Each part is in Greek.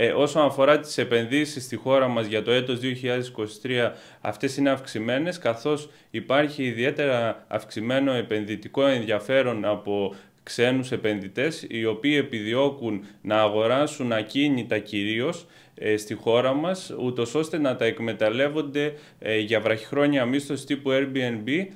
Ε, όσον αφορά τις επενδύσεις στη χώρα μας για το έτος 2023, αυτές είναι αυξημένες, καθώς υπάρχει ιδιαίτερα αυξημένο επενδυτικό ενδιαφέρον από ξένους επενδυτές, οι οποίοι επιδιώκουν να αγοράσουν ακίνητα κυρίως, ε, στη χώρα μας, ούτως ώστε να τα εκμεταλλεύονται ε, για βραχυχρόνια μίσθωσης τύπου Airbnb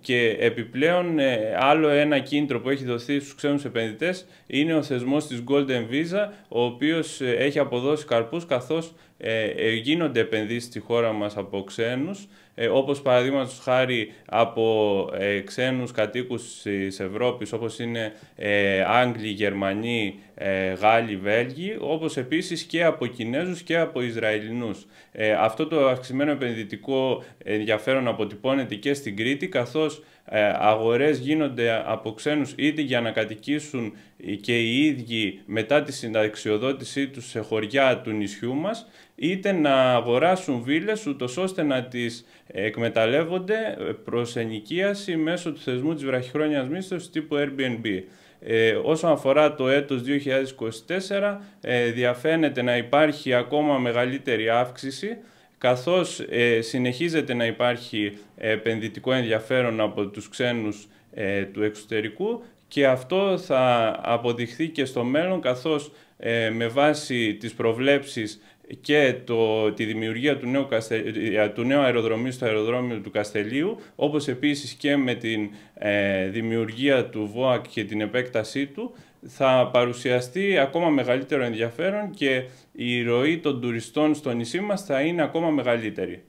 και επιπλέον ε, άλλο ένα κίνητρο που έχει δοθεί στους ξένους επενδυτές είναι ο θεσμός της Golden Visa, ο οποίος ε, έχει αποδώσει καρπούς καθώς ε, γίνονται επενδύσεις στη χώρα μας από ξένους, όπως παραδείγματος χάρη από ξένους κατοίκους της Ευρώπης, όπως είναι Άγγλοι, Γερμανοί, Γάλλοι, Βέλγοι, όπως επίσης και από Κινέζους και από Ισραηλινούς. Αυτό το αυξημένο επενδυτικό ενδιαφέρον αποτυπώνεται και στην Κρήτη, καθώς ε, αγορές γίνονται από ξένους είτε για να κατοικήσουν και οι ίδιοι μετά τη συνταξιοδότησή τους σε χωριά του νησιού μας, είτε να αγοράσουν βίλες ούτως ώστε να τις εκμεταλλεύονται προς ενοικίαση μέσω του θεσμού της βραχυχρόνιας μίσθωσης τύπου Airbnb. Ε, όσον αφορά το έτος 2024, ε, διαφαίνεται να υπάρχει ακόμα μεγαλύτερη αύξηση καθώς ε, συνεχίζεται να υπάρχει ε, επενδυτικό ενδιαφέρον από τους ξένους ε, του εξωτερικού και αυτό θα αποδειχθεί και στο μέλλον καθώς με βάση τις προβλέψεις και το, τη δημιουργία του νέου, του νέου αεροδρομίου στο αεροδρόμιο του Καστελίου, όπως επίσης και με τη δημιουργία του ΒΟΑΚ και την επέκτασή του, θα παρουσιαστεί ακόμα μεγαλύτερο ενδιαφέρον και η ροή των τουριστών στο νησί μας θα είναι ακόμα μεγαλύτερη.